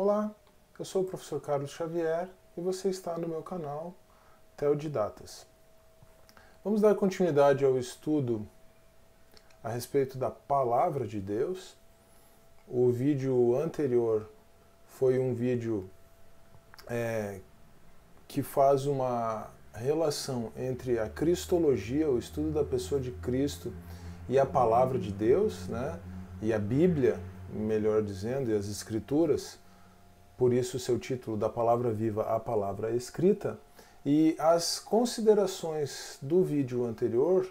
Olá, eu sou o professor Carlos Xavier e você está no meu canal Teodidatas. Vamos dar continuidade ao estudo a respeito da Palavra de Deus. O vídeo anterior foi um vídeo é, que faz uma relação entre a Cristologia, o estudo da pessoa de Cristo, e a Palavra de Deus, né? e a Bíblia, melhor dizendo, e as Escrituras por isso seu título da palavra viva à palavra escrita. E as considerações do vídeo anterior,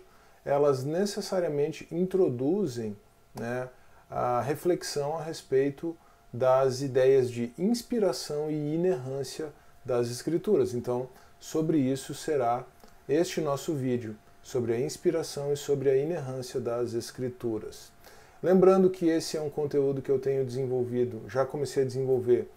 elas necessariamente introduzem né, a reflexão a respeito das ideias de inspiração e inerrância das Escrituras. Então, sobre isso será este nosso vídeo, sobre a inspiração e sobre a inerrância das Escrituras. Lembrando que esse é um conteúdo que eu tenho desenvolvido, já comecei a desenvolver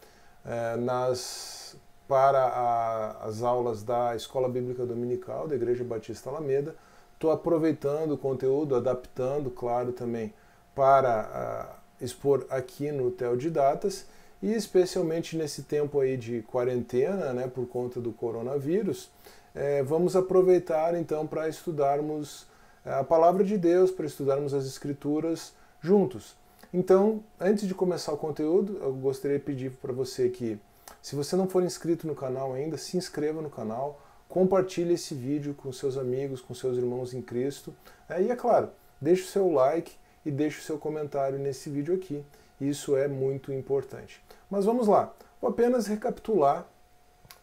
é, nas, para a, as aulas da Escola Bíblica Dominical da Igreja Batista Alameda. Estou aproveitando o conteúdo, adaptando, claro, também para a, expor aqui no datas e especialmente nesse tempo aí de quarentena, né, por conta do coronavírus, é, vamos aproveitar então para estudarmos é, a palavra de Deus, para estudarmos as Escrituras juntos. Então, antes de começar o conteúdo, eu gostaria de pedir para você que, se você não for inscrito no canal ainda, se inscreva no canal, compartilhe esse vídeo com seus amigos, com seus irmãos em Cristo. É, e é claro, deixe o seu like e deixe o seu comentário nesse vídeo aqui. Isso é muito importante. Mas vamos lá, vou apenas recapitular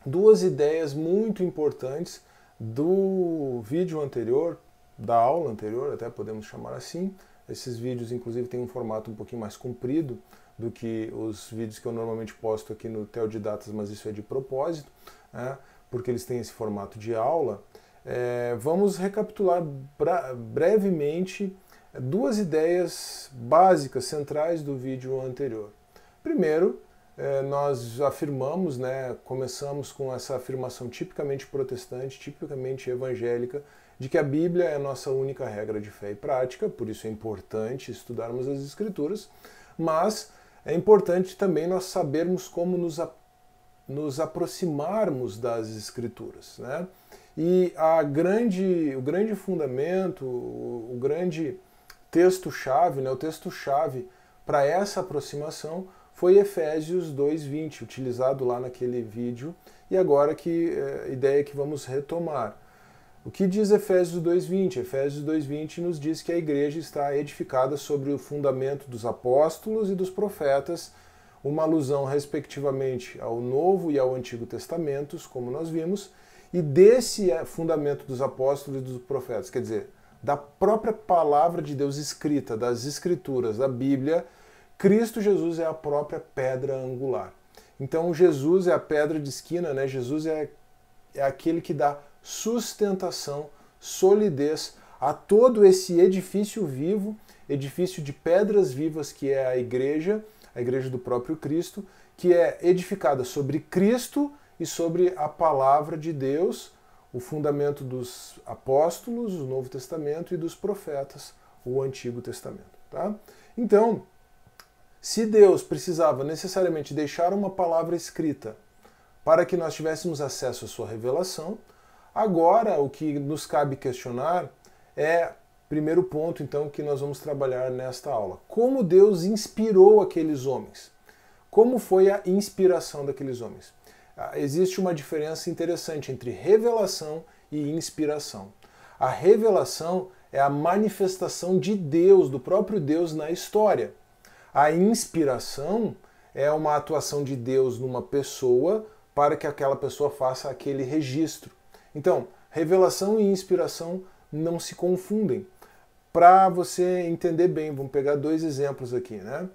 duas ideias muito importantes do vídeo anterior, da aula anterior, até podemos chamar assim, esses vídeos, inclusive, têm um formato um pouquinho mais comprido do que os vídeos que eu normalmente posto aqui no Teodidatas, mas isso é de propósito, né, porque eles têm esse formato de aula. É, vamos recapitular brevemente é, duas ideias básicas, centrais do vídeo anterior. Primeiro, é, nós afirmamos, né, começamos com essa afirmação tipicamente protestante, tipicamente evangélica, de que a Bíblia é a nossa única regra de fé e prática, por isso é importante estudarmos as Escrituras, mas é importante também nós sabermos como nos, a, nos aproximarmos das Escrituras. Né? E a grande, o grande fundamento, o, o grande texto-chave, né, o texto-chave para essa aproximação foi Efésios 2:20, utilizado lá naquele vídeo, e agora que eh, é, ideia que vamos retomar. O que diz Efésios 2:20? Efésios 2:20 nos diz que a igreja está edificada sobre o fundamento dos apóstolos e dos profetas, uma alusão respectivamente ao Novo e ao Antigo Testamentos, como nós vimos, e desse eh, fundamento dos apóstolos e dos profetas, quer dizer, da própria palavra de Deus escrita, das escrituras, da Bíblia, Cristo Jesus é a própria pedra angular. Então Jesus é a pedra de esquina, né? Jesus é, é aquele que dá sustentação, solidez a todo esse edifício vivo, edifício de pedras vivas que é a igreja, a igreja do próprio Cristo, que é edificada sobre Cristo e sobre a palavra de Deus, o fundamento dos apóstolos, o Novo Testamento e dos profetas, o Antigo Testamento, tá? Então, se Deus precisava necessariamente deixar uma palavra escrita para que nós tivéssemos acesso à sua revelação, Agora, o que nos cabe questionar é primeiro ponto, então, que nós vamos trabalhar nesta aula. Como Deus inspirou aqueles homens? Como foi a inspiração daqueles homens? Ah, existe uma diferença interessante entre revelação e inspiração. A revelação é a manifestação de Deus, do próprio Deus na história. A inspiração é uma atuação de Deus numa pessoa para que aquela pessoa faça aquele registro. Então, revelação e inspiração não se confundem. Para você entender bem, vamos pegar dois exemplos aqui, né?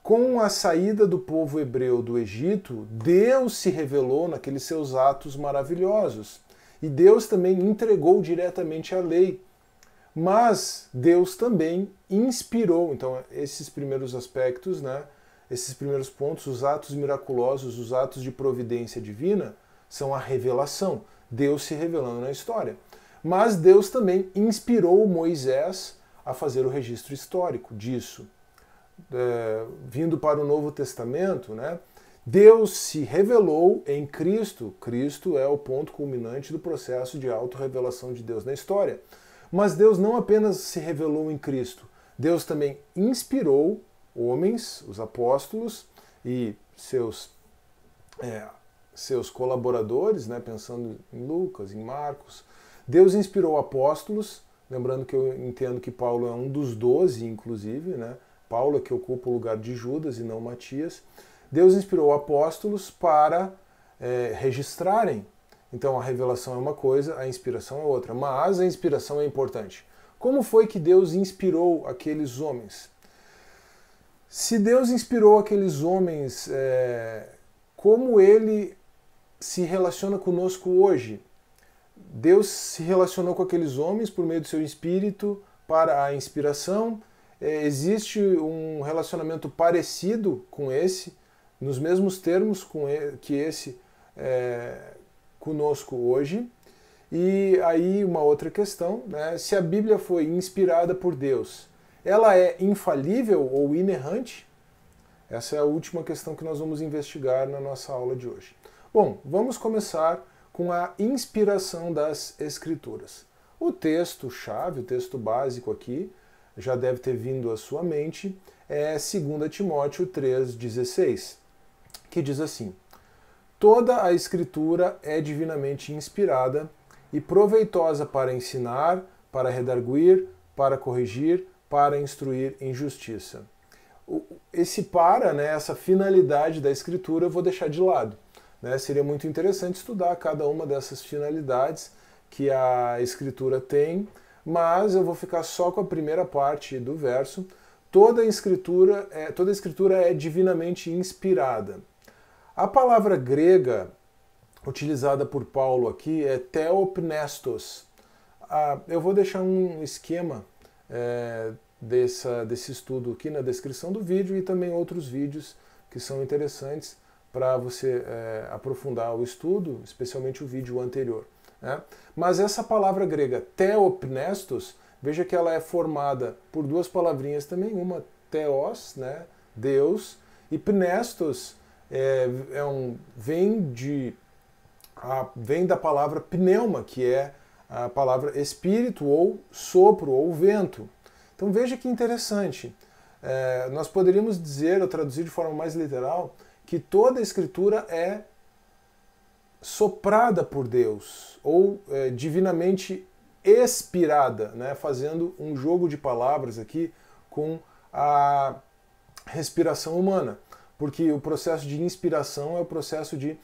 Com a saída do povo hebreu do Egito, Deus se revelou naqueles seus atos maravilhosos. E Deus também entregou diretamente a lei. Mas Deus também inspirou. Então, esses primeiros aspectos, né? Esses primeiros pontos, os atos miraculosos, os atos de providência divina, são a revelação, Deus se revelando na história. Mas Deus também inspirou Moisés a fazer o registro histórico disso. É, vindo para o Novo Testamento, né, Deus se revelou em Cristo. Cristo é o ponto culminante do processo de autorrevelação de Deus na história. Mas Deus não apenas se revelou em Cristo, Deus também inspirou homens, os apóstolos e seus é, seus colaboradores, né, pensando em Lucas, em Marcos. Deus inspirou apóstolos, lembrando que eu entendo que Paulo é um dos doze, inclusive, né? Paulo é que ocupa o lugar de Judas e não Matias. Deus inspirou apóstolos para é, registrarem. Então a revelação é uma coisa, a inspiração é outra. Mas a inspiração é importante. Como foi que Deus inspirou aqueles homens? Se Deus inspirou aqueles homens, é, como ele se relaciona conosco hoje. Deus se relacionou com aqueles homens por meio do seu espírito para a inspiração. É, existe um relacionamento parecido com esse, nos mesmos termos com que esse é, conosco hoje. E aí uma outra questão, né? se a Bíblia foi inspirada por Deus, ela é infalível ou inerrante? Essa é a última questão que nós vamos investigar na nossa aula de hoje. Bom, vamos começar com a inspiração das escrituras. O texto-chave, o texto básico aqui, já deve ter vindo à sua mente, é 2 Timóteo 3,16, que diz assim: Toda a escritura é divinamente inspirada e proveitosa para ensinar, para redarguir, para corrigir, para instruir em justiça. Esse para, né, essa finalidade da escritura, eu vou deixar de lado. Né? Seria muito interessante estudar cada uma dessas finalidades que a escritura tem, mas eu vou ficar só com a primeira parte do verso. Toda a escritura é, toda a escritura é divinamente inspirada. A palavra grega utilizada por Paulo aqui é theopnestos. Ah, eu vou deixar um esquema é, dessa, desse estudo aqui na descrição do vídeo e também outros vídeos que são interessantes para você é, aprofundar o estudo, especialmente o vídeo anterior. Né? Mas essa palavra grega theopnestos, veja que ela é formada por duas palavrinhas também, uma theos, né, Deus, e pnestos é, é um, vem, de, a, vem da palavra pneuma, que é a palavra espírito ou sopro ou vento. Então veja que interessante. É, nós poderíamos dizer, ou traduzir de forma mais literal, que toda a escritura é soprada por Deus ou é, divinamente expirada, né? fazendo um jogo de palavras aqui com a respiração humana, porque o processo de inspiração é o processo de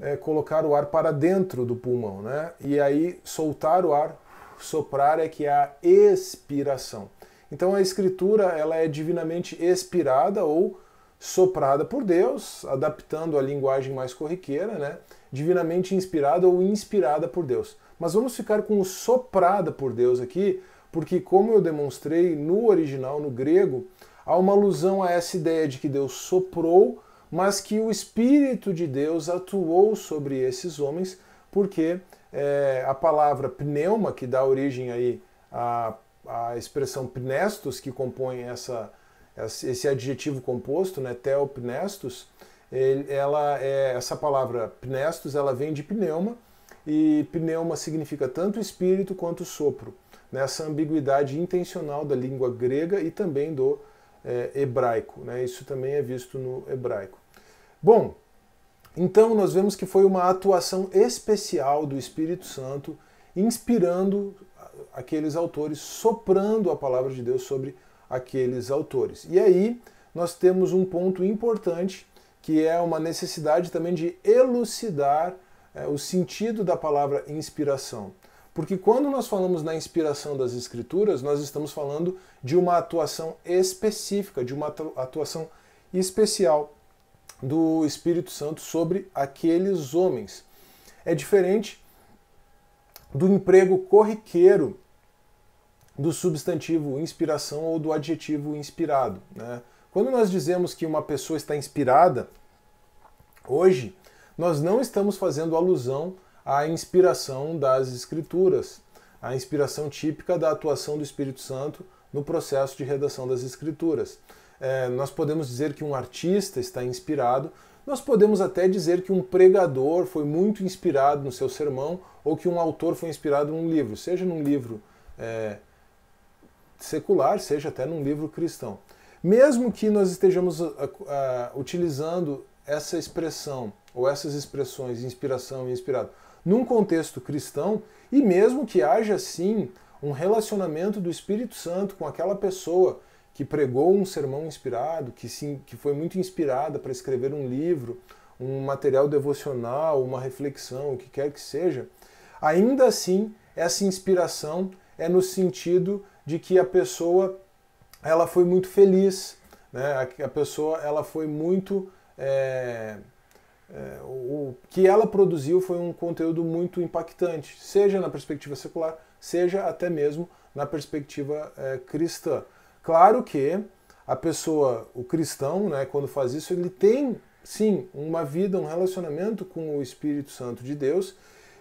é, colocar o ar para dentro do pulmão, né? E aí soltar o ar, soprar é que é a expiração. Então a escritura ela é divinamente expirada ou soprada por Deus, adaptando a linguagem mais corriqueira, né? divinamente inspirada ou inspirada por Deus. Mas vamos ficar com o soprada por Deus aqui, porque como eu demonstrei no original, no grego, há uma alusão a essa ideia de que Deus soprou, mas que o Espírito de Deus atuou sobre esses homens, porque é, a palavra pneuma, que dá origem aí à, à expressão pnestos, que compõe essa esse adjetivo composto, né, teopnestos, ela é, essa palavra pnestos, ela vem de pneuma, e pneuma significa tanto espírito quanto sopro, nessa né, ambiguidade intencional da língua grega e também do é, hebraico. Né, isso também é visto no hebraico. Bom, então nós vemos que foi uma atuação especial do Espírito Santo, inspirando aqueles autores, soprando a palavra de Deus sobre aqueles autores. E aí nós temos um ponto importante que é uma necessidade também de elucidar é, o sentido da palavra inspiração. Porque quando nós falamos na inspiração das escrituras, nós estamos falando de uma atuação específica, de uma atuação especial do Espírito Santo sobre aqueles homens. É diferente do emprego corriqueiro do substantivo inspiração ou do adjetivo inspirado. Né? Quando nós dizemos que uma pessoa está inspirada, hoje nós não estamos fazendo alusão à inspiração das Escrituras, à inspiração típica da atuação do Espírito Santo no processo de redação das Escrituras. É, nós podemos dizer que um artista está inspirado, nós podemos até dizer que um pregador foi muito inspirado no seu sermão ou que um autor foi inspirado num livro, seja num livro. É, secular, seja até num livro cristão. Mesmo que nós estejamos uh, uh, utilizando essa expressão ou essas expressões inspiração e inspirado num contexto cristão, e mesmo que haja sim um relacionamento do Espírito Santo com aquela pessoa que pregou um sermão inspirado, que, sim, que foi muito inspirada para escrever um livro, um material devocional, uma reflexão, o que quer que seja, ainda assim essa inspiração é no sentido de que a pessoa ela foi muito feliz, né? a, pessoa ela foi muito. É, é, o, que ela produziu foi um conteúdo muito impactante, seja na perspectiva secular, seja até mesmo na perspectiva é, cristã. Claro que a pessoa, o cristão, né, quando faz isso, ele tem sim uma vida, um relacionamento com o Espírito Santo de Deus,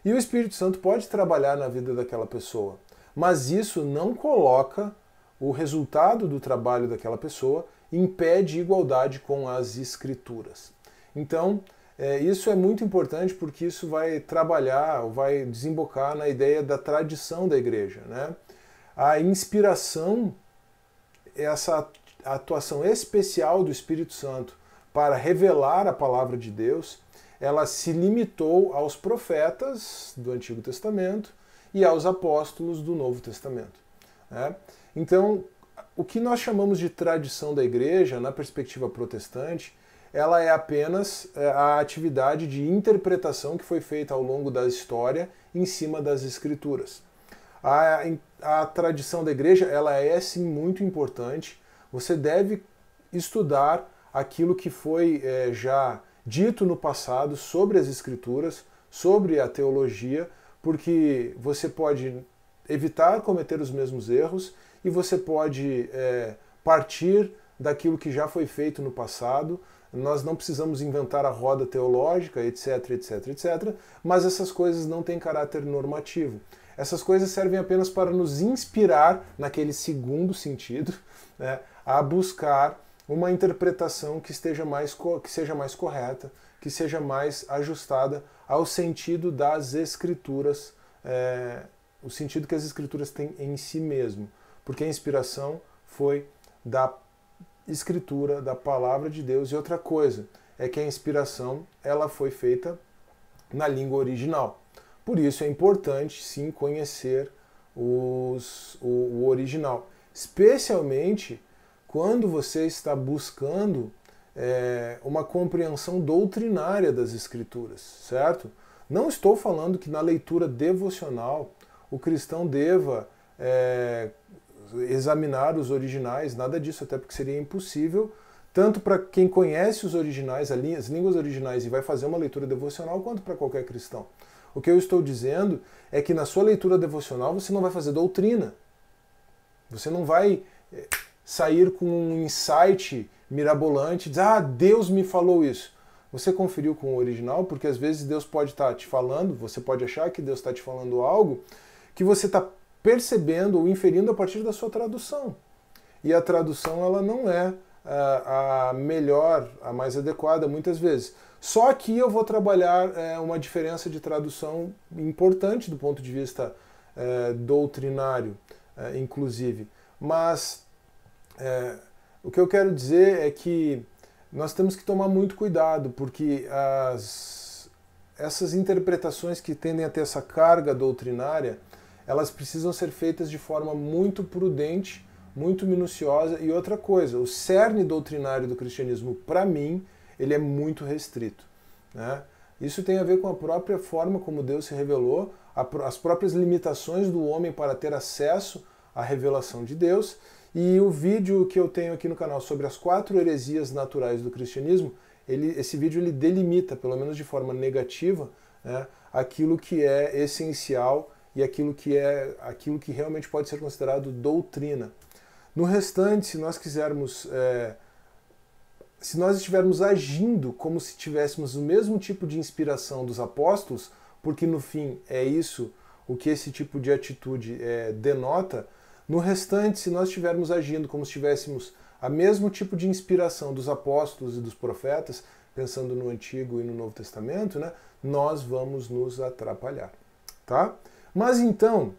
e o Espírito Santo pode trabalhar na vida daquela pessoa. Mas isso não coloca o resultado do trabalho daquela pessoa impede igualdade com as escrituras. Então, é, isso é muito importante porque isso vai trabalhar, vai desembocar na ideia da tradição da igreja. Né? A inspiração, é essa atuação especial do Espírito Santo para revelar a palavra de Deus, ela se limitou aos profetas do Antigo Testamento e aos apóstolos do Novo Testamento. Né? Então, o que nós chamamos de tradição da igreja, na perspectiva protestante, ela é apenas é, a atividade de interpretação que foi feita ao longo da história em cima das escrituras. A, a tradição da igreja, ela é sim muito importante. Você deve estudar aquilo que foi é, já dito no passado sobre as escrituras, sobre a teologia, porque você pode evitar cometer os mesmos erros e você pode é, partir daquilo que já foi feito no passado. Nós não precisamos inventar a roda teológica, etc, etc, etc, mas essas coisas não têm caráter normativo. Essas coisas servem apenas para nos inspirar, naquele segundo sentido, né, a buscar uma interpretação que, esteja mais que seja mais correta, que seja mais ajustada ao sentido das escrituras, é, o sentido que as escrituras têm em si mesmo, porque a inspiração foi da escritura, da palavra de Deus e outra coisa é que a inspiração ela foi feita na língua original. Por isso é importante sim conhecer os, o, o original, especialmente quando você está buscando é, uma compreensão doutrinária das Escrituras, certo? Não estou falando que na leitura devocional o cristão deva é, examinar os originais, nada disso, até porque seria impossível, tanto para quem conhece os originais, as línguas originais e vai fazer uma leitura devocional, quanto para qualquer cristão. O que eu estou dizendo é que na sua leitura devocional você não vai fazer doutrina. Você não vai é, sair com um insight mirabolante, diz: Ah, Deus me falou isso. Você conferiu com o original, porque às vezes Deus pode estar tá te falando, você pode achar que Deus está te falando algo que você está percebendo ou inferindo a partir da sua tradução. E a tradução ela não é a, eh, a melhor, a mais adequada muitas vezes. Só que eu vou trabalhar eh, uma diferença de tradução importante do ponto de vista eh, doutrinário, inclusive. Mas o que eu quero dizer é que nós temos que tomar muito cuidado, porque as, essas interpretações que tendem a ter essa carga doutrinária, elas precisam ser feitas de forma muito prudente, muito minuciosa. E outra coisa, o cerne doutrinário do cristianismo, para mim, ele é muito restrito. Né? Isso tem a ver com a própria forma como Deus se revelou, as próprias limitações do homem para ter acesso à revelação de Deus e o vídeo que eu tenho aqui no canal sobre as quatro heresias naturais do cristianismo, ele, esse vídeo ele delimita, pelo menos de forma negativa, né, aquilo que é essencial e aquilo que é aquilo que realmente pode ser considerado doutrina. No restante, se nós quisermos, é, se nós estivermos agindo como se tivéssemos o mesmo tipo de inspiração dos apóstolos, porque no fim é isso o que esse tipo de atitude é, denota, no restante, se nós estivermos agindo como se tivéssemos a mesmo tipo de inspiração dos apóstolos e dos profetas, pensando no Antigo e no Novo Testamento, né, nós vamos nos atrapalhar, tá? Mas então,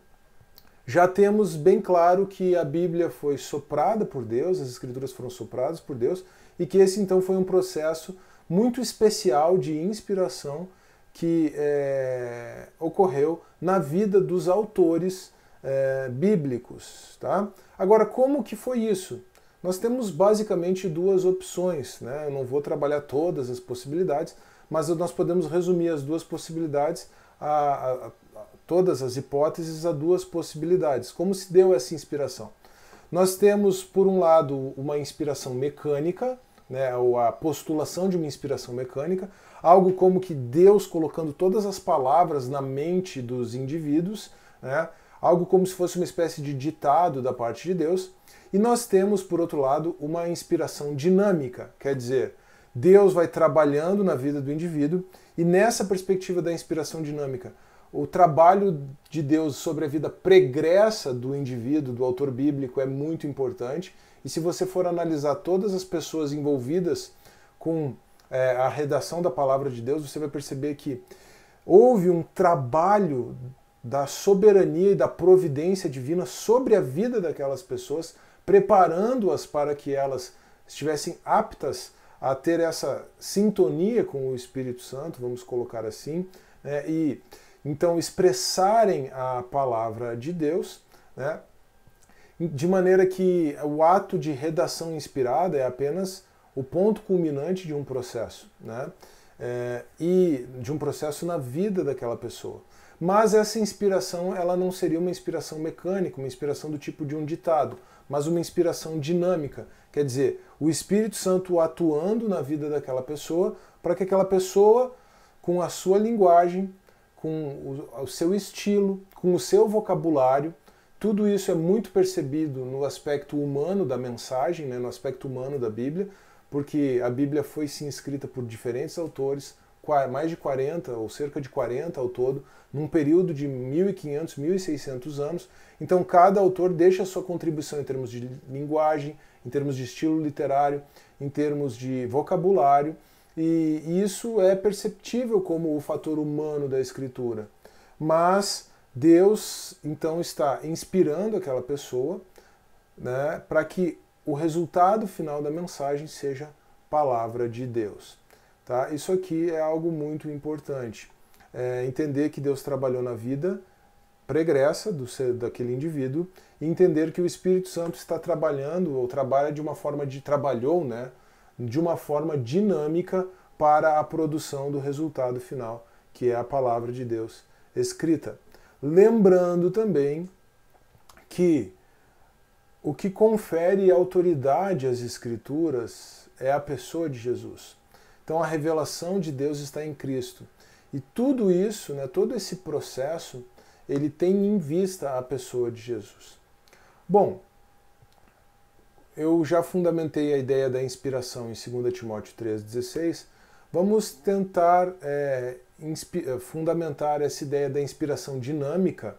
já temos bem claro que a Bíblia foi soprada por Deus, as escrituras foram sopradas por Deus, e que esse então foi um processo muito especial de inspiração que é, ocorreu na vida dos autores eh, bíblicos, tá? Agora, como que foi isso? Nós temos basicamente duas opções, né? Eu não vou trabalhar todas as possibilidades, mas nós podemos resumir as duas possibilidades, a, a, a, todas as hipóteses a duas possibilidades. Como se deu essa inspiração? Nós temos, por um lado, uma inspiração mecânica, né, ou a postulação de uma inspiração mecânica, algo como que Deus colocando todas as palavras na mente dos indivíduos, né, algo como se fosse uma espécie de ditado da parte de Deus. E nós temos, por outro lado, uma inspiração dinâmica, quer dizer, Deus vai trabalhando na vida do indivíduo e nessa perspectiva da inspiração dinâmica, o trabalho de Deus sobre a vida pregressa do indivíduo, do autor bíblico, é muito importante. E se você for analisar todas as pessoas envolvidas com é, a redação da palavra de Deus, você vai perceber que houve um trabalho da soberania e da providência divina sobre a vida daquelas pessoas, preparando-as para que elas estivessem aptas a ter essa sintonia com o Espírito Santo, vamos colocar assim, né? e então expressarem a palavra de Deus, né? de maneira que o ato de redação inspirada é apenas o ponto culminante de um processo, né? É, e de um processo na vida daquela pessoa. Mas essa inspiração, ela não seria uma inspiração mecânica, uma inspiração do tipo de um ditado, mas uma inspiração dinâmica. Quer dizer, o Espírito Santo atuando na vida daquela pessoa para que aquela pessoa, com a sua linguagem, com o, seu estilo, com o seu vocabulário, tudo isso é muito percebido no aspecto humano da mensagem, né, no aspecto humano da Bíblia, porque a Bíblia foi sim escrita por diferentes autores, mais de 40 ou cerca de 40 ao todo, num período de 1500, 1600 anos. Então cada autor deixa sua contribuição em termos de linguagem, em termos de estilo literário, em termos de vocabulário, e isso é perceptível como o fator humano da escritura. Mas Deus então está inspirando aquela pessoa, né, para que o resultado final da mensagem seja palavra de Deus. Tá? Isso aqui é algo muito importante. É entender que Deus trabalhou na vida pregressa do ser, daquele indivíduo e entender que o Espírito Santo está trabalhando ou trabalha de uma forma de trabalhou, né, de uma forma dinâmica para a produção do resultado final, que é a palavra de Deus escrita. Lembrando também que o que confere autoridade às escrituras é a pessoa de Jesus. Então a revelação de Deus está em Cristo. E tudo isso, né, todo esse processo, ele tem em vista a pessoa de Jesus. Bom, eu já fundamentei a ideia da inspiração em 2 Timóteo 3,16. Vamos tentar é, é, fundamentar essa ideia da inspiração dinâmica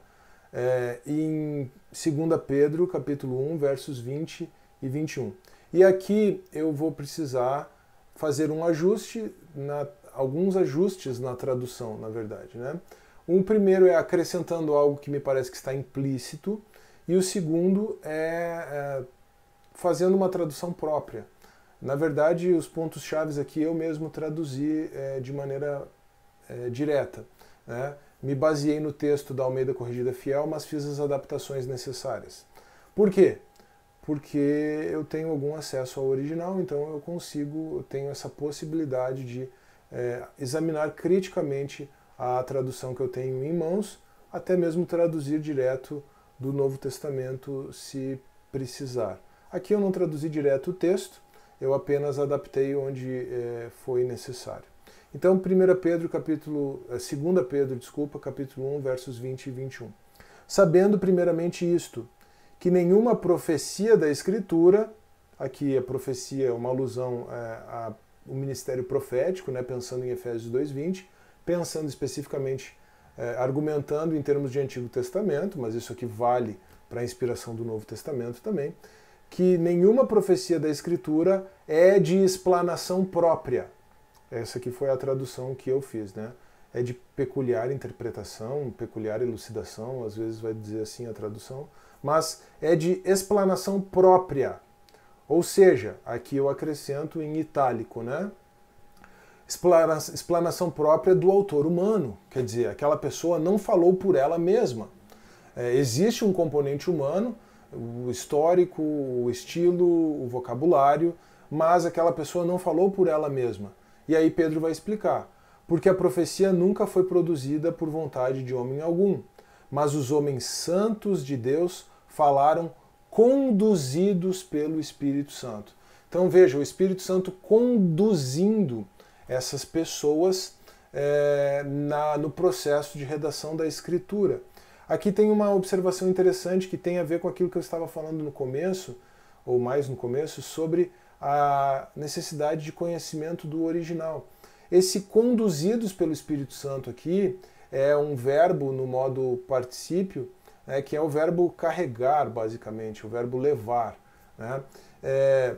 é, em 2 Pedro capítulo 1, versos 20 e 21. E aqui eu vou precisar fazer um ajuste, na, alguns ajustes na tradução, na verdade. Né? O primeiro é acrescentando algo que me parece que está implícito, e o segundo é, é fazendo uma tradução própria. Na verdade, os pontos chaves aqui eu mesmo traduzi é, de maneira é, direta. Né? Me baseei no texto da Almeida Corrigida Fiel, mas fiz as adaptações necessárias. Por quê? porque eu tenho algum acesso ao original, então eu consigo, eu tenho essa possibilidade de é, examinar criticamente a tradução que eu tenho em mãos, até mesmo traduzir direto do Novo Testamento se precisar. Aqui eu não traduzi direto o texto, eu apenas adaptei onde é, foi necessário. Então, 1 Pedro, capítulo, 2 é, Pedro, desculpa, capítulo 1, versos 20 e 21. Sabendo primeiramente isto, que nenhuma profecia da Escritura, aqui a profecia é uma alusão é, ao ministério profético, né, pensando em Efésios 2,20, pensando especificamente, é, argumentando em termos de Antigo Testamento, mas isso aqui vale para a inspiração do Novo Testamento também, que nenhuma profecia da Escritura é de explanação própria. Essa aqui foi a tradução que eu fiz, né? É de peculiar interpretação, peculiar elucidação, às vezes vai dizer assim a tradução, mas é de explanação própria. Ou seja, aqui eu acrescento em itálico, né? explanação própria do autor humano, quer dizer, aquela pessoa não falou por ela mesma. É, existe um componente humano, o histórico, o estilo, o vocabulário, mas aquela pessoa não falou por ela mesma. E aí Pedro vai explicar. Porque a profecia nunca foi produzida por vontade de homem algum, mas os homens santos de Deus falaram conduzidos pelo Espírito Santo. Então veja, o Espírito Santo conduzindo essas pessoas é, na, no processo de redação da Escritura. Aqui tem uma observação interessante que tem a ver com aquilo que eu estava falando no começo, ou mais no começo, sobre a necessidade de conhecimento do original. Esse conduzidos pelo Espírito Santo aqui é um verbo no modo particípio né, que é o verbo carregar, basicamente, o verbo levar. Né? É,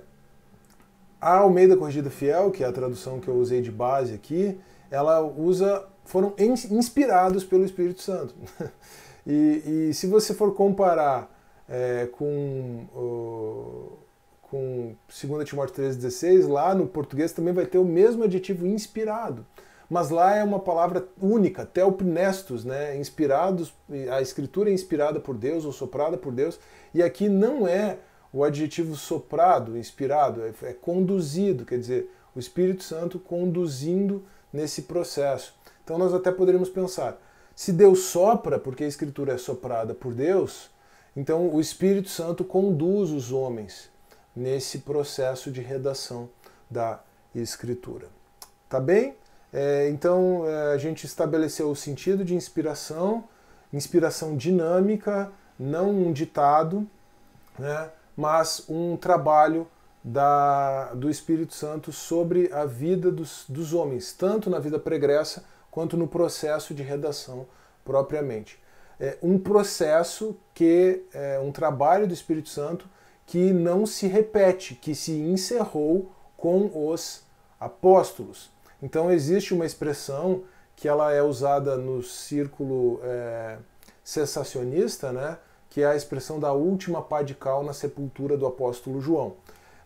a Almeida Corrigida Fiel, que é a tradução que eu usei de base aqui, ela usa, foram inspirados pelo Espírito Santo. e, e, se você for comparar é, com, o, com 2 Timóteo 3,16, lá no português também vai ter o mesmo adjetivo inspirado mas lá é uma palavra única, telpnestos, né? Inspirados, a escritura é inspirada por Deus ou soprada por Deus, e aqui não é o adjetivo soprado, inspirado, é, é conduzido, quer dizer, o Espírito Santo conduzindo nesse processo. Então nós até poderíamos pensar, se Deus sopra, porque a escritura é soprada por Deus, então o Espírito Santo conduz os homens nesse processo de redação da escritura. Tá bem? É, então é, a gente estabeleceu o sentido de inspiração, inspiração dinâmica, não um ditado, né, mas um trabalho da, do Espírito Santo sobre a vida dos, dos homens, tanto na vida pregressa quanto no processo de redação propriamente. É um processo que é um trabalho do Espírito Santo que não se repete, que se encerrou com os apóstolos. Então existe uma expressão que ela é usada no círculo é, cessacionista, né? que é a expressão da última pá de cal na sepultura do apóstolo João.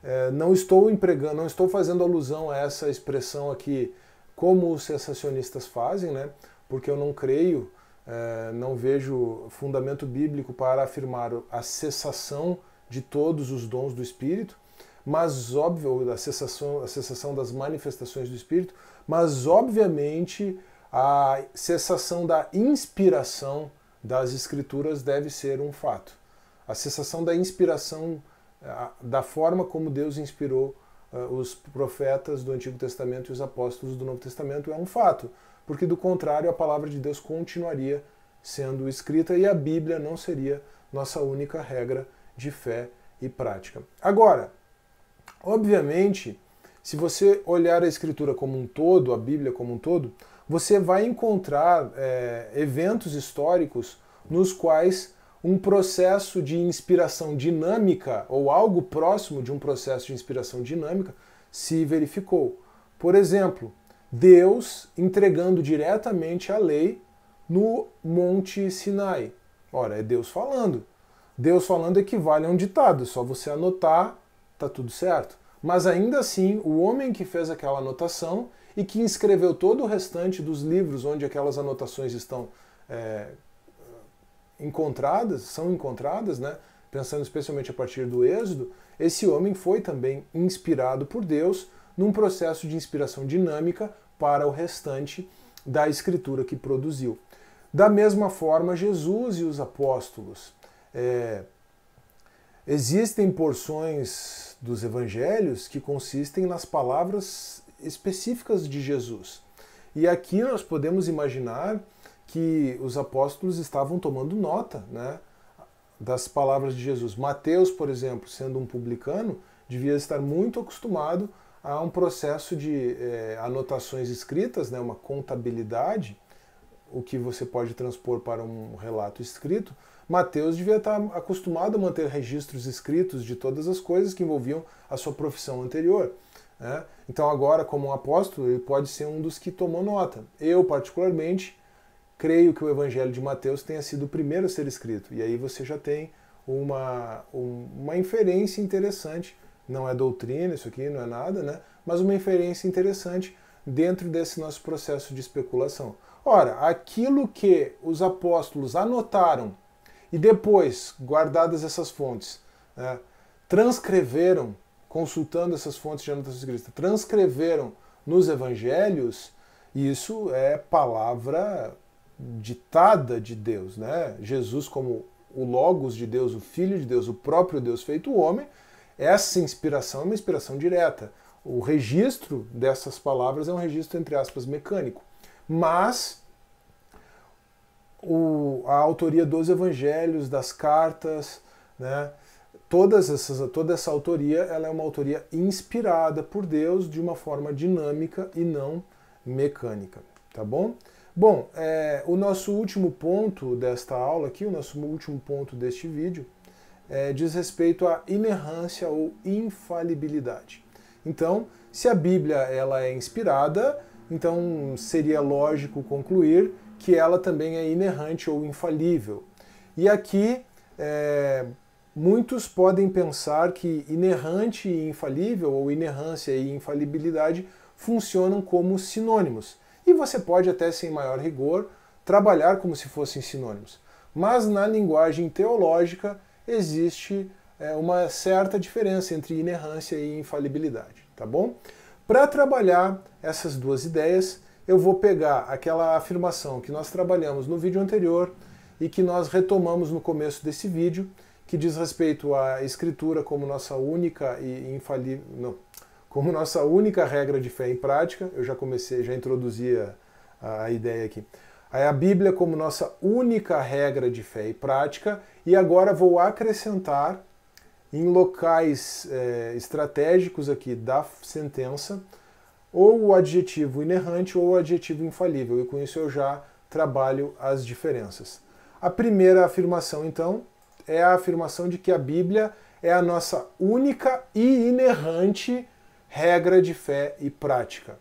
É, não estou empregando, não estou fazendo alusão a essa expressão aqui como os cessacionistas fazem, né? porque eu não creio, é, não vejo fundamento bíblico para afirmar a cessação de todos os dons do Espírito, mas óbvio, a cessação, a cessação das manifestações do espírito, mas obviamente a cessação da inspiração das escrituras deve ser um fato. A cessação da inspiração da forma como Deus inspirou eh, os profetas do Antigo Testamento e os apóstolos do Novo Testamento é um fato, porque do contrário a palavra de Deus continuaria sendo escrita e a Bíblia não seria nossa única regra de fé e prática. Agora, Obviamente, se você olhar a Escritura como um todo, a Bíblia como um todo, você vai encontrar é, eventos históricos nos quais um processo de inspiração dinâmica ou algo próximo de um processo de inspiração dinâmica se verificou. Por exemplo, Deus entregando diretamente a lei no Monte Sinai. Ora, é Deus falando. Deus falando equivale a um ditado, é só você anotar tá tudo certo. Mas ainda assim, o homem que fez aquela anotação e que escreveu todo o restante dos livros onde aquelas anotações estão é, encontradas, são encontradas, né? pensando especialmente a partir do Êxodo, esse homem foi também inspirado por Deus num processo de inspiração dinâmica para o restante da escritura que produziu. Da mesma forma, Jesus e os apóstolos. É, existem porções dos evangelhos que consistem nas palavras específicas de Jesus. E aqui nós podemos imaginar que os apóstolos estavam tomando nota né, das palavras de Jesus. Mateus, por exemplo, sendo um publicano, devia estar muito acostumado a um processo de eh, anotações escritas, né, uma contabilidade, o que você pode transpor para um relato escrito, Mateus devia estar acostumado a manter registros escritos de todas as coisas que envolviam a sua profissão anterior. Né? Então, agora, como um apóstolo, ele pode ser um dos que tomou nota. Eu, particularmente, creio que o Evangelho de Mateus tenha sido o primeiro a ser escrito. E aí você já tem uma, uma inferência interessante. Não é doutrina, isso aqui não é nada, né? mas uma inferência interessante dentro desse nosso processo de especulação. Ora, aquilo que os apóstolos anotaram e depois, guardadas essas fontes, né, transcreveram, consultando essas fontes de anotações cristãs, transcreveram nos evangelhos, isso é palavra ditada de Deus, né? Jesus como o Logos de Deus, o Filho de Deus, o próprio Deus feito homem, é essa inspiração é uma inspiração direta. O registro dessas palavras é um registro, entre aspas, mecânico. Mas o, a autoria dos evangelhos, das cartas, né? Todas essas, toda essa autoria ela é uma autoria inspirada por Deus de uma forma dinâmica e não mecânica, tá bom? Bom, é, o nosso último ponto desta aula aqui, o nosso último ponto deste vídeo, é, diz respeito à inerrância ou infalibilidade. Então, se a Bíblia ela é inspirada, então seria lógico concluir que ela também é inerrante ou infalível. E aqui é, muitos podem pensar que inerrante e infalível, ou inerrância e infalibilidade, funcionam como sinônimos. E você pode até, sem maior rigor, trabalhar como se fossem sinônimos. Mas na linguagem teológica existe é, uma certa diferença entre inerrância e infalibilidade, tá bom? Para trabalhar essas duas ideias, eu vou pegar aquela afirmação que nós trabalhamos no vídeo anterior e que nós retomamos no começo desse vídeo, que diz respeito à escritura como nossa única e infalível, não, como nossa única regra de fé em prática. Eu já comecei, já introduzia a, a ideia aqui. Aí é a Bíblia como nossa única regra de fé e prática, e agora vou acrescentar em locais é, estratégicos aqui da sentença ou o adjetivo inerrante ou o adjetivo infalível, e com isso eu já trabalho as diferenças. A primeira afirmação, então, é a afirmação de que a Bíblia é a nossa única e inerrante regra de fé e prática.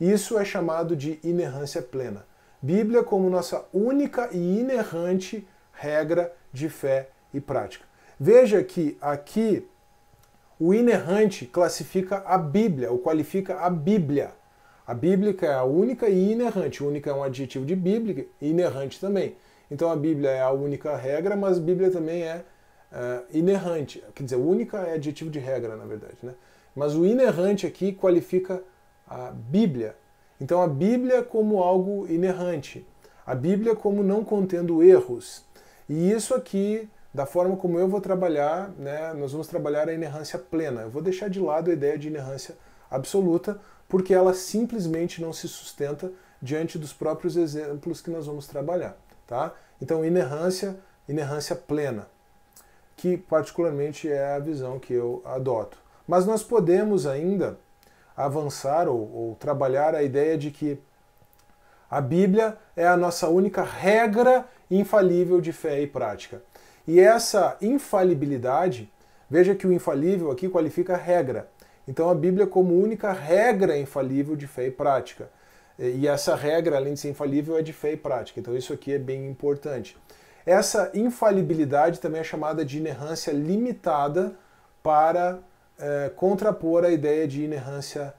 Isso é chamado de inerrância plena. Bíblia como nossa única e inerrante regra de fé e prática. Veja que aqui o inerrante classifica a Bíblia, ou qualifica a Bíblia. A bíblica é a única e inerrante. Única é um adjetivo de bíblica, e inerrante também. Então a Bíblia é a única regra, mas a Bíblia também é, é inerrante. Quer dizer, única é adjetivo de regra, na verdade. Né? Mas o inerrante aqui qualifica a Bíblia. Então a Bíblia como algo inerrante. A Bíblia como não contendo erros. E isso aqui da forma como eu vou trabalhar, né, nós vamos trabalhar a inerrância plena. Eu vou deixar de lado a ideia de inerrância absoluta, porque ela simplesmente não se sustenta diante dos próprios exemplos que nós vamos trabalhar, tá? Então, inerrância, inerrância plena, que particularmente é a visão que eu adoto. Mas nós podemos ainda avançar ou, ou trabalhar a ideia de que a Bíblia é a nossa única regra infalível de fé e prática. E essa infalibilidade, veja que o infalível aqui qualifica regra. Então a Bíblia como única regra infalível de fé e prática. E essa regra, além de ser infalível, é de fé e prática. Então isso aqui é bem importante. Essa infalibilidade também é chamada de inerrância limitada para é, contrapor a ideia de inerrância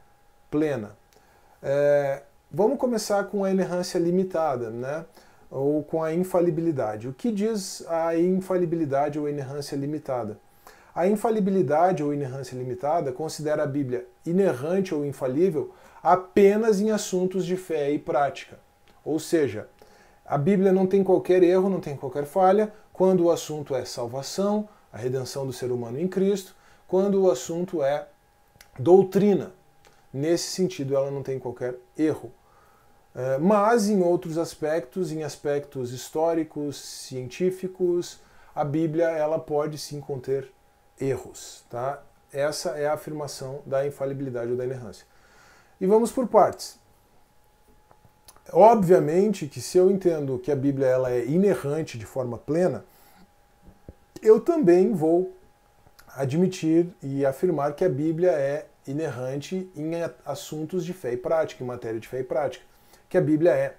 plena. É, vamos começar com a inerrância limitada, né? ou com a infalibilidade. O que diz a infalibilidade ou inerrância limitada? A infalibilidade ou inerrância limitada considera a Bíblia inerrante ou infalível apenas em assuntos de fé e prática. Ou seja, a Bíblia não tem qualquer erro, não tem qualquer falha quando o assunto é salvação, a redenção do ser humano em Cristo, quando o assunto é doutrina. Nesse sentido, ela não tem qualquer erro. Eh, mas em outros aspectos, em aspectos históricos, científicos, a Bíblia ela pode sim conter erros, tá? Essa é a afirmação da infalibilidade ou da inerrância. E vamos por partes. Obviamente que se eu entendo que a Bíblia ela é inerrante de forma plena, eu também vou admitir e afirmar que a Bíblia é inerrante em assuntos de fé e prática, em matéria de fé e prática que a Bíblia é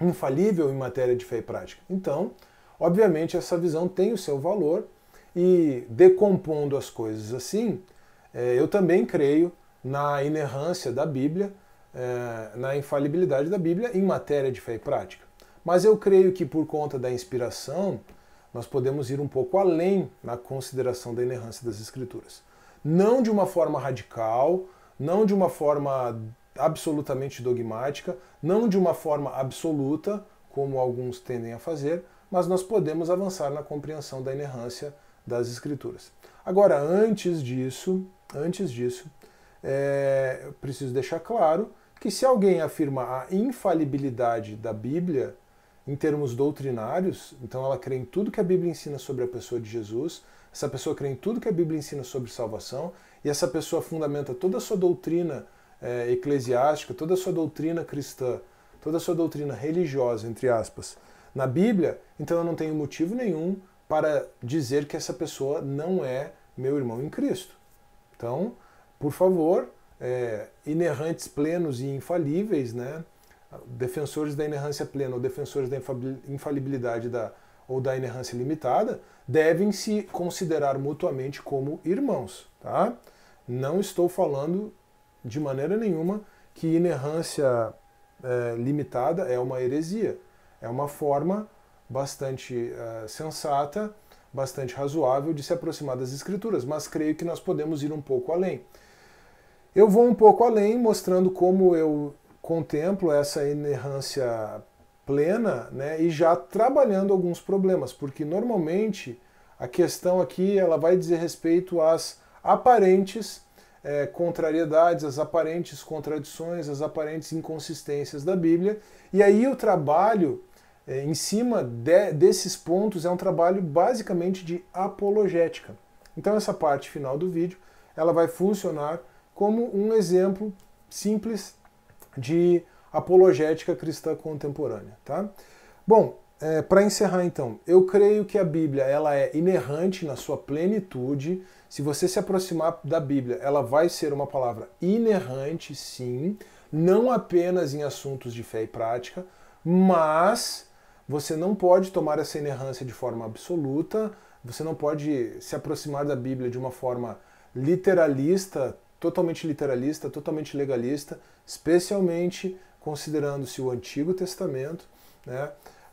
infalível em matéria de fé e prática. Então, obviamente, essa visão tem o seu valor e decompondo as coisas assim, é, eu também creio na inerrância da Bíblia, é, na infalibilidade da Bíblia em matéria de fé e prática. Mas eu creio que por conta da inspiração, nós podemos ir um pouco além na consideração da inerrância das Escrituras. Não de uma forma radical, não de uma forma absolutamente dogmática, não de uma forma absoluta, como alguns tendem a fazer, mas nós podemos avançar na compreensão da inerrância das escrituras. Agora, antes disso, antes disso, é, preciso deixar claro que se alguém afirma a infalibilidade da Bíblia em termos doutrinários, então ela crê em tudo que a Bíblia ensina sobre a pessoa de Jesus, essa pessoa crê em tudo que a Bíblia ensina sobre salvação, e essa pessoa fundamenta toda a sua doutrina é, eclesiástica, toda a sua doutrina cristã, toda a sua doutrina religiosa, entre aspas, na Bíblia, então eu não tenho motivo nenhum para dizer que essa pessoa não é meu irmão em Cristo. Então, por favor, é, inerrantes plenos e infalíveis, né? defensores da inerrância plena ou defensores da infalibilidade da, ou da inerrância limitada, devem se considerar mutuamente como irmãos. Tá? Não estou falando de maneira nenhuma que inerrância é, limitada é uma heresia. É uma forma bastante é, sensata, bastante razoável de se aproximar das escrituras, mas creio que nós podemos ir um pouco além. Eu vou um pouco além, mostrando como eu contemplo essa inerrância plena né, e já trabalhando alguns problemas, porque normalmente a questão aqui ela vai dizer respeito às aparentes é, contrariedades, as aparentes contradições, as aparentes inconsistências da Bíblia. E aí o trabalho é, em cima de, desses pontos é um trabalho basicamente de apologética. Então essa parte final do vídeo ela vai funcionar como um exemplo simples de apologética cristã contemporânea, tá? Bom, é, para encerrar então, eu creio que a Bíblia ela é inerrante na sua plenitude. Se você se aproximar da Bíblia, ela vai ser uma palavra inerrante, sim, não apenas em assuntos de fé e prática, mas você não pode tomar essa inerrância de forma absoluta, você não pode se aproximar da Bíblia de uma forma literalista, totalmente literalista, totalmente legalista, especialmente considerando-se o Antigo Testamento, né?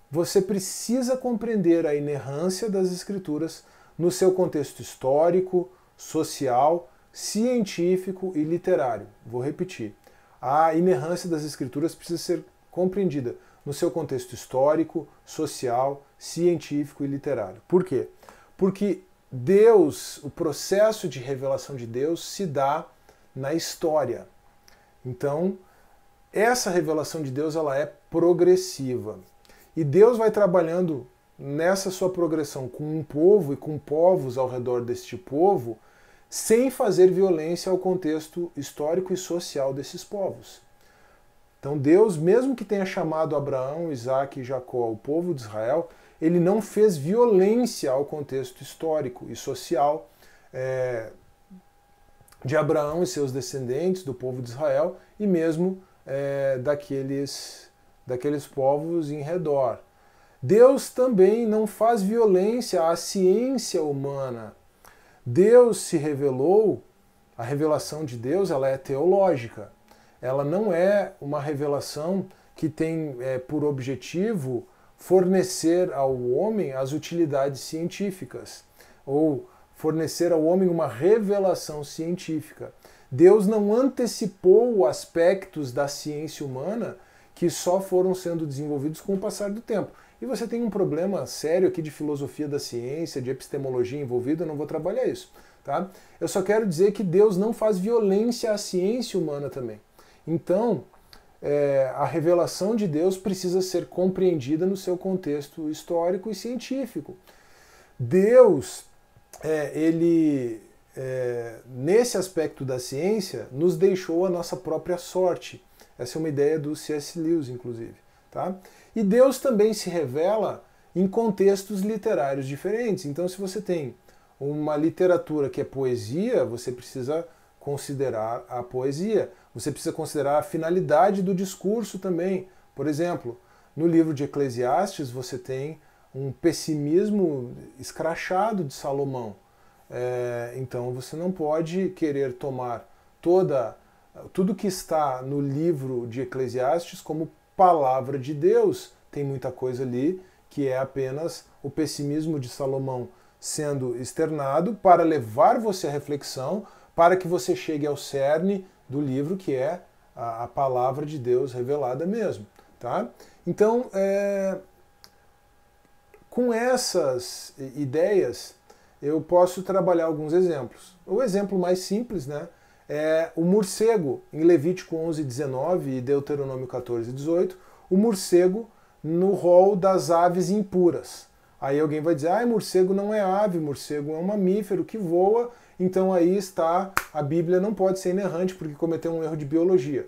você precisa compreender a inerrância das escrituras no seu contexto histórico, social, científico e literário. Vou repetir. A inerrância das escrituras precisa ser compreendida no seu contexto histórico, social, científico e literário. Por quê? Porque Deus, o processo de revelação de Deus se dá na história. Então, essa revelação de Deus ela é progressiva. E Deus vai trabalhando nessa sua progressão com um povo e com povos ao redor deste povo, sem fazer violência ao contexto histórico e social desses povos. Então Deus, mesmo que tenha chamado Abraão, Isaac e Jacó, o povo de Israel, ele não fez violência ao contexto histórico e social é, de Abraão e seus descendentes, do povo de Israel, e mesmo é, daqueles daqueles povos em redor. Deus também não faz violência à ciência humana. Deus se revelou, a revelação de Deus ela é teológica. Ela não é uma revelação que tem é, por objetivo fornecer ao homem as utilidades científicas ou fornecer ao homem uma revelação científica. Deus não antecipou aspectos da ciência humana que só foram sendo desenvolvidos com o passar do tempo. E você tem um problema sério aqui de filosofia da ciência, de epistemologia envolvida, eu não vou trabalhar isso. Tá? Eu só quero dizer que Deus não faz violência à ciência humana também. Então, é, a revelação de Deus precisa ser compreendida no seu contexto histórico e científico. Deus, é, ele, é, nesse aspecto da ciência, nos deixou a nossa própria sorte. Essa é uma ideia do C.S. Lewis, inclusive. Tá? E Deus também se revela em contextos literários diferentes. Então, se você tem uma literatura que é poesia, você precisa considerar a poesia. Você precisa considerar a finalidade do discurso também. Por exemplo, no livro de Eclesiastes, você tem um pessimismo escrachado de Salomão. É, então, você não pode querer tomar toda tudo que está no livro de Eclesiastes como palavra de Deus, tem muita coisa ali que é apenas o pessimismo de Salomão sendo externado para levar você à reflexão, para que você chegue ao cerne do livro que é a, palavra de Deus revelada mesmo, tá? Então, é, com essas ideias, eu posso trabalhar alguns exemplos. O exemplo mais simples, né? é, o morcego, em Levítico 11, 19 e Deuteronômio 14, 18, o morcego no rol das aves impuras. Aí alguém vai dizer, ah, morcego não é ave, morcego é um mamífero que voa, então aí está, a Bíblia não pode ser inerrante porque cometeu um erro de biologia.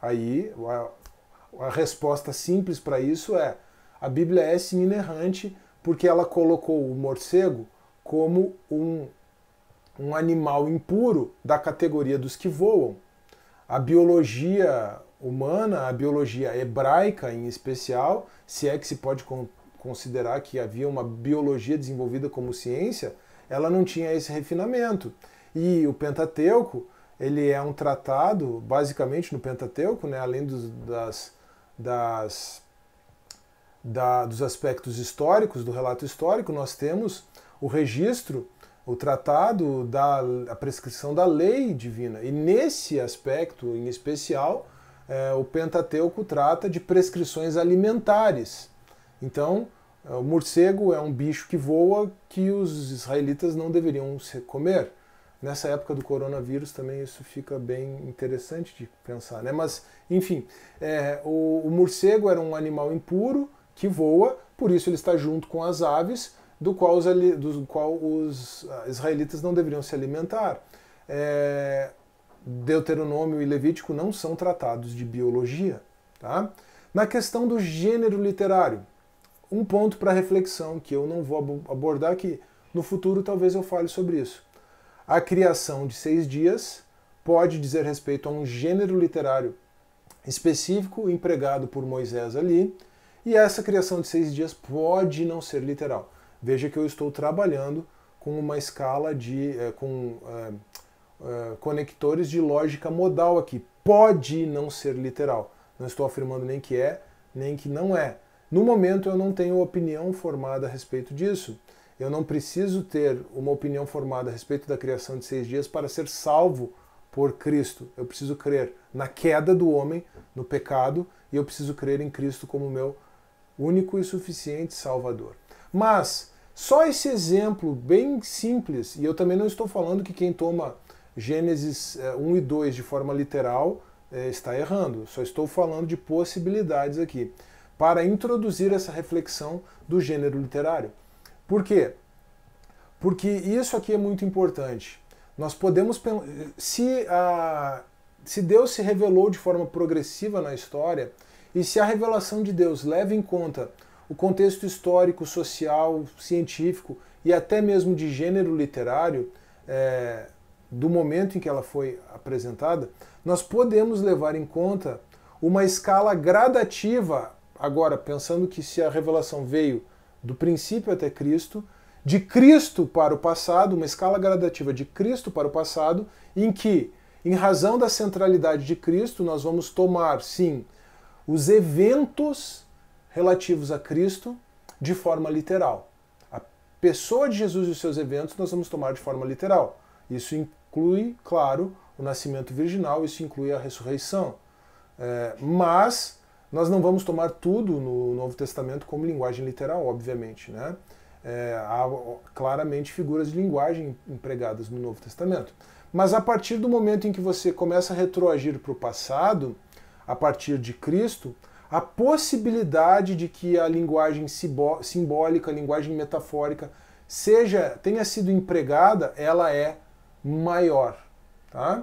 Aí a, a resposta simples para isso é, a Bíblia é sim inerrante porque ela colocou o morcego como um um animal impuro da categoria dos que voam. A biologia humana, a biologia hebraica em especial, se é que se pode considerar que havia uma biologia desenvolvida como ciência, ela não tinha esse refinamento. E o Pentateuco, ele é um tratado, basicamente no Pentateuco, né, além dos, das, das, da, dos aspectos históricos, do relato histórico, nós temos o registro o tratado da a prescrição da lei divina. E nesse aspecto em especial, é, o Pentateuco trata de prescrições alimentares. Então, é, o morcego é um bicho que voa que os israelitas não deveriam comer. Nessa época do coronavírus também isso fica bem interessante de pensar, né? Mas, enfim, é, o, o morcego era um animal impuro que voa, por isso ele está junto com as aves, do qual os, do qual os ah, israelitas não deveriam se alimentar. É, Deuteronômio e Levítico não são tratados de biologia. Tá? Na questão do gênero literário, um ponto para reflexão que eu não vou abordar aqui. No futuro, talvez eu fale sobre isso. A criação de seis dias pode dizer respeito a um gênero literário específico empregado por Moisés ali, e essa criação de seis dias pode não ser literal veja que eu estou trabalhando com uma escala de. É, com é, é, conectores de lógica modal aqui. Pode não ser literal. Não estou afirmando nem que é, nem que não é. No momento eu não tenho opinião formada a respeito disso. Eu não preciso ter uma opinião formada a respeito da criação de seis dias para ser salvo por Cristo. Eu preciso crer na queda do homem, no pecado, e eu preciso crer em Cristo como meu único e suficiente Salvador. Mas só esse exemplo bem simples, e eu também não estou falando que quem toma Gênesis 1 eh, e 2 de forma literal eh, está errando, só estou falando de possibilidades aqui, para introduzir essa reflexão do gênero literário. Por quê? Porque isso aqui é muito importante. Nós podemos. Se, a, se Deus se revelou de forma progressiva na história, e se a revelação de Deus leva em conta o contexto histórico, social, científico e até mesmo de gênero literário é, do momento em que ela foi apresentada, nós podemos levar em conta uma escala gradativa, agora pensando que se a revelação veio do princípio até Cristo, de Cristo para o passado, uma escala gradativa de Cristo para o passado, em que, em razão da centralidade de Cristo, nós vamos tomar, sim, os eventos relativos a Cristo de forma literal. A pessoa de Jesus e os seus eventos nós vamos tomar de forma literal. Isso inclui, claro, o nascimento virginal, isso inclui a ressurreição. É, mas nós não vamos tomar tudo no Novo Testamento como linguagem literal, obviamente. Né? É, há claramente figuras de linguagem empregadas no Novo Testamento. Mas a partir do momento em que você começa a retroagir para o passado, a partir de Cristo, a possibilidade de que a linguagem simbólica, a linguagem metafórica, seja tenha sido empregada, ela é maior. Tá?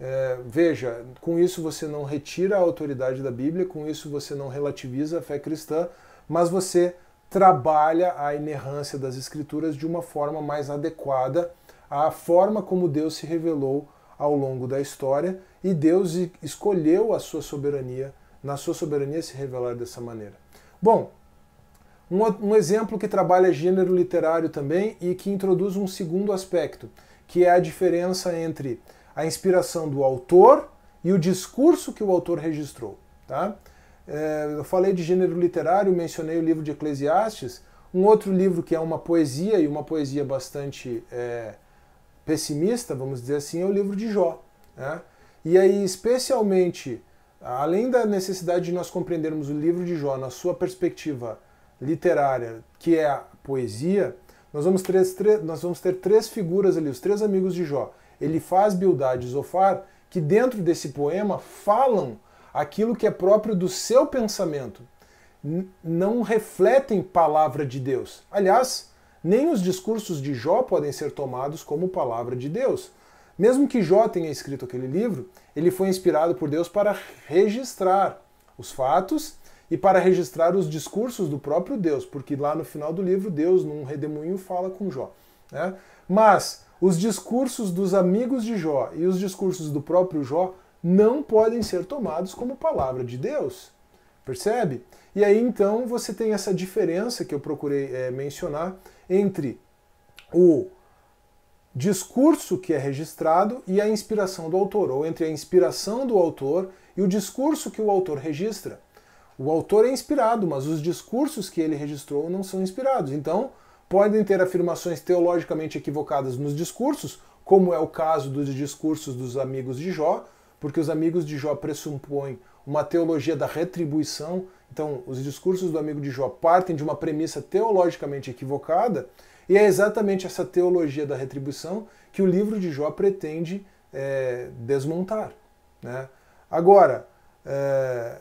É, veja, com isso você não retira a autoridade da Bíblia, com isso você não relativiza a fé cristã, mas você trabalha a inerrância das Escrituras de uma forma mais adequada à forma como Deus se revelou ao longo da história e Deus escolheu a sua soberania na sua soberania se revelar dessa maneira. Bom, um, um exemplo que trabalha gênero literário também e que introduz um segundo aspecto, que é a diferença entre a inspiração do autor e o discurso que o autor registrou. Tá? É, eu falei de gênero literário, mencionei o livro de Eclesiastes, um outro livro que é uma poesia e uma poesia bastante é, pessimista, vamos dizer assim, é o livro de Jó. Né? E aí, especialmente Além da necessidade de nós compreendermos o livro de Jó na sua perspectiva literária, que é a poesia, nós vamos ter, nós vamos ter três figuras ali, os três amigos de Jó. Ele faz Bildad e Zofar, que dentro desse poema falam aquilo que é próprio do seu pensamento. Não refletem palavra de Deus. Aliás, nem os discursos de Jó podem ser tomados como palavra de Deus. Mesmo que Jó tenha escrito aquele livro, ele foi inspirado por Deus para registrar os fatos e para registrar os discursos do próprio Deus, porque lá no final do livro Deus, num redemoinho, fala com Jó. Né? Mas os discursos dos amigos de Jó e os discursos do próprio Jó não podem ser tomados como palavra de Deus. Percebe? E aí então você tem essa diferença que eu procurei é, mencionar entre o discurso que é registrado e a inspiração do autor, ou entre a inspiração do autor e o discurso que o autor registra. O autor é inspirado, mas os discursos que ele registrou não são inspirados. Então, podem ter afirmações teologicamente equivocadas nos discursos, como é o caso dos discursos dos amigos de Jó, porque os amigos de Jó pressupõem uma teologia da retribuição. Então, os discursos do amigo de Jó partem de uma premissa teologicamente equivocada e é exatamente essa teologia da retribuição que o livro de Jó pretende é, desmontar. Né? Agora, é,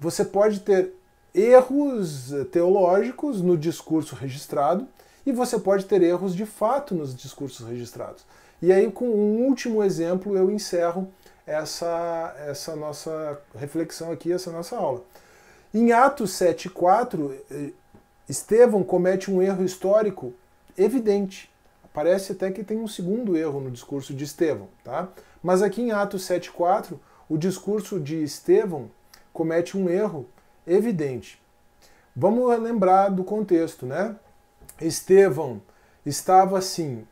você pode ter erros teológicos no discurso registrado e você pode ter erros de fato nos discursos registrados. E aí, com um último exemplo, eu encerro essa, essa nossa reflexão aqui, essa nossa aula. Em Atos 7,4, Estevão comete um erro histórico evidente. Parece até que tem um segundo erro no discurso de Estevão, tá? Mas aqui em Atos 7:4, o discurso de Estevão comete um erro evidente. Vamos lembrar do contexto, né? Estevão estava assim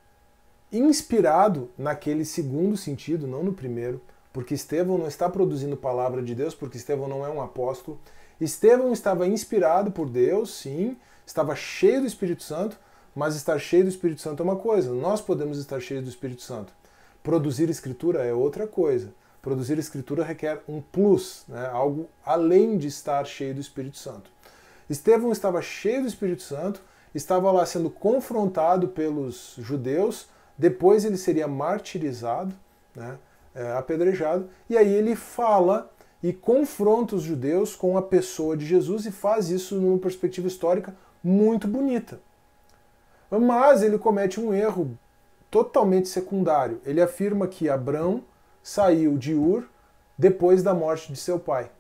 inspirado naquele segundo sentido, não no primeiro, porque Estevão não está produzindo palavra de Deus, porque Estevão não é um apóstolo. Estevão estava inspirado por Deus, sim, estava cheio do Espírito Santo, mas estar cheio do Espírito Santo é uma coisa. Nós podemos estar cheios do Espírito Santo. Produzir escritura é outra coisa. Produzir escritura requer um plus, né? algo além de estar cheio do Espírito Santo. Estevão estava cheio do Espírito Santo, estava lá sendo confrontado pelos judeus, depois ele seria martirizado, né? é, apedrejado, e aí ele fala e confronta os judeus com a pessoa de Jesus e faz isso numa perspectiva histórica muito bonita. Mas ele comete um erro totalmente secundário. Ele afirma que Abrão saiu de Ur depois da morte de seu pai.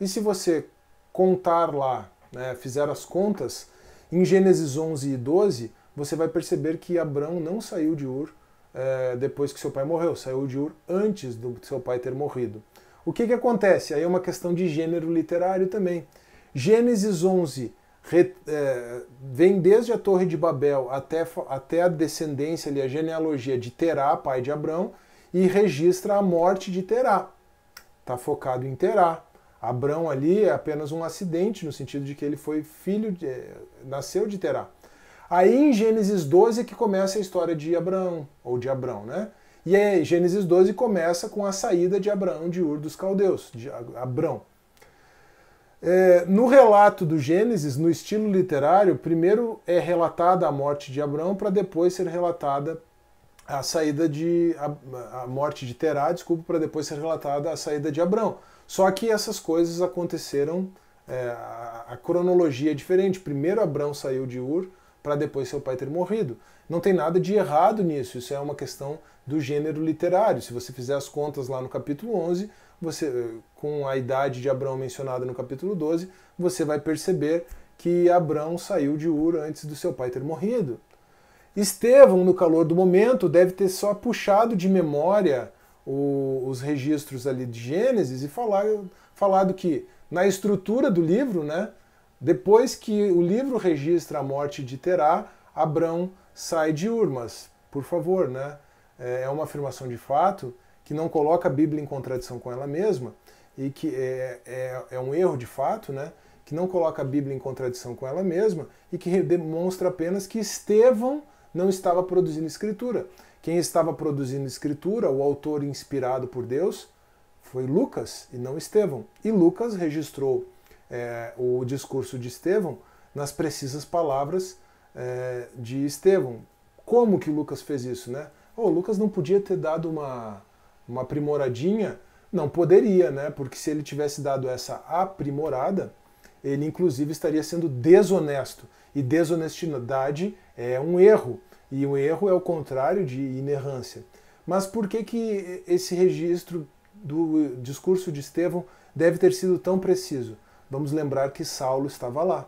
E se você contar lá, né, fizer as contas, em Gênesis 11 e 12, você vai perceber que Abrão não saiu de Ur é, depois que seu pai morreu, saiu de Ur antes do seu pai ter morrido. O que, que acontece? Aí é uma questão de gênero literário também. Gênesis 11 re, é, vem desde a Torre de Babel até, até a descendência, ali, a genealogia de Terá, pai de Abrão, e registra a morte de Terá. Está focado em Terá. Abrão ali é apenas um acidente, no sentido de que ele foi filho, de, é, nasceu de Terá. Aí em Gênesis 12 é que começa a história de Abraão, ou de Abrão, né? E aí, é Gênesis 12 começa com a saída de Abraão de Ur dos Caldeus, de Abrão. É, no relato do Gênesis, no estilo literário, primeiro é relatada a morte de Abraão para depois ser relatada a saída de a, a morte de Terá, desculpa, para depois ser relatada a saída de Abraão. Só que essas coisas aconteceram, é, a, a cronologia é diferente. Primeiro Abraão saiu de Ur, para depois seu pai ter morrido. Não tem nada de errado nisso, isso é uma questão do gênero literário. Se você fizer as contas lá no capítulo 11, você, com a idade de Abrão mencionada no capítulo 12, você vai perceber que Abrão saiu de Ur antes do seu pai ter morrido. Estevão, no calor do momento, deve ter só puxado de memória o, os registros ali de Gênesis e falar, falado que na estrutura do livro, né, depois que o livro registra a morte de Terá, Abrão sai de Urmas. Por favor, né? É, é uma afirmação de fato que não coloca a Bíblia em contradição com ela mesma e que é, é, é um erro de fato, né? Que não coloca a Bíblia em contradição com ela mesma e que demonstra apenas que Estevão não estava produzindo escritura. Quem estava produzindo escritura, o autor inspirado por Deus, foi Lucas e não Estevão. E Lucas registrou é, o discurso de Estevão nas precisas palavras é, de Estevão. Como que Lucas fez isso, né? Oh, Lucas não podia ter dado uma, uma aprimoradinha? Não poderia, né? Porque se ele tivesse dado essa aprimorada, ele inclusive estaria sendo desonesto. E desonestidade é um erro. E o erro é o contrário de inerrância. Mas por que, que esse registro do discurso de Estevão deve ter sido tão preciso? Vamos lembrar que Saulo estava lá.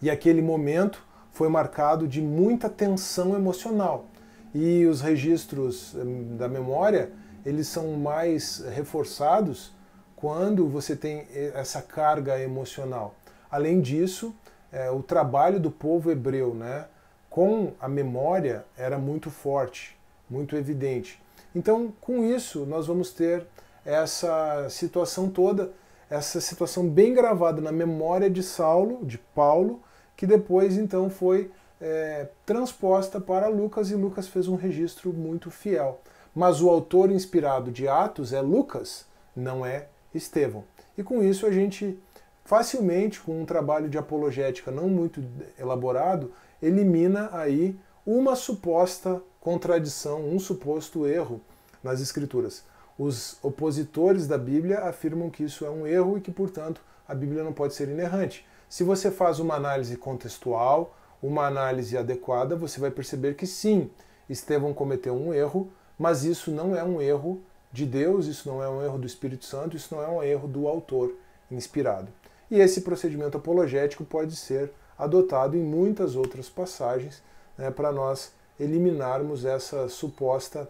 E aquele momento foi marcado de muita tensão emocional. E os registros hum, da memória, eles são mais reforçados quando você tem eh, essa carga emocional. Além disso, é, o trabalho do povo hebreu né, com a memória era muito forte, muito evidente. Então, com isso, nós vamos ter essa situação toda essa situação bem gravada na memória de Saulo, de Paulo, que depois então foi é, transposta para Lucas e Lucas fez um registro muito fiel. Mas o autor inspirado de Atos é Lucas, não é Estevão. E com isso a gente facilmente, com um trabalho de apologética não muito elaborado, elimina aí uma suposta contradição, um suposto erro nas escrituras. Os opositores da Bíblia afirmam que isso é um erro e que, portanto, a Bíblia não pode ser inerrante. Se você faz uma análise contextual, uma análise adequada, você vai perceber que sim, Estevão cometeu um erro, mas isso não é um erro de Deus, isso não é um erro do Espírito Santo, isso não é um erro do autor inspirado. E esse procedimento apologético pode ser adotado em muitas outras passagens né, para nós eliminarmos essa suposta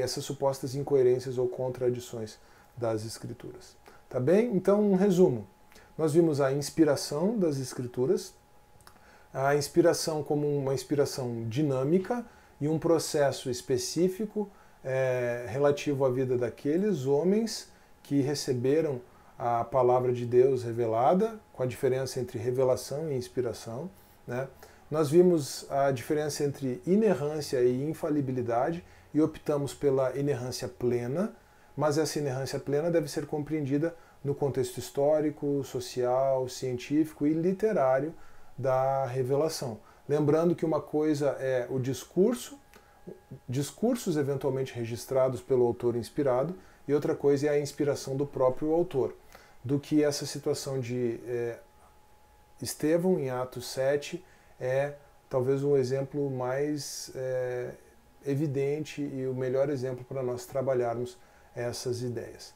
essas supostas incoerências ou contradições das escrituras. Tá bem? Então, um resumo. Nós vimos a inspiração das escrituras, a inspiração como uma inspiração dinâmica e um processo específico é, relativo à vida daqueles homens que receberam a palavra de Deus revelada, com a diferença entre revelação e inspiração. Né? Nós vimos a diferença entre inerrância e infalibilidade, e optamos pela inerrância plena, mas essa inerrância plena deve ser compreendida no contexto histórico, social, científico e literário da revelação. Lembrando que uma coisa é o discurso, discursos eventualmente registrados pelo autor inspirado, e outra coisa é a inspiração do próprio autor. Do que essa situação de é, Estevão em Atos 7 é talvez um exemplo mais é, evidente e o melhor exemplo para nós trabalharmos essas ideias.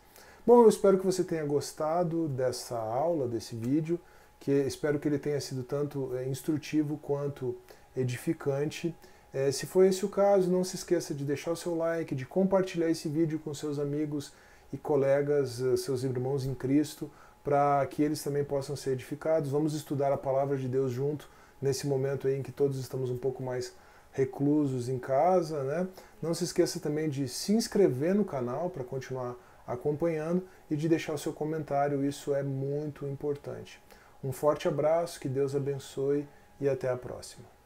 Bom, eu espero que você tenha gostado dessa aula, desse vídeo, que espero que ele tenha sido tanto eh, instrutivo quanto edificante. É, se foi esse o caso, não se esqueça de deixar o seu like, de compartilhar esse vídeo com seus amigos e colegas, eh, seus irmãos em Cristo, para que eles também possam ser edificados. Vamos estudar a palavra de Deus junto nesse momento aí em que todos estamos um pouco mais reclusos em casa, né? Não se esqueça também de se inscrever no canal para continuar acompanhando e de deixar o seu comentário, isso é muito importante. Um forte abraço, que Deus abençoe e até a próxima.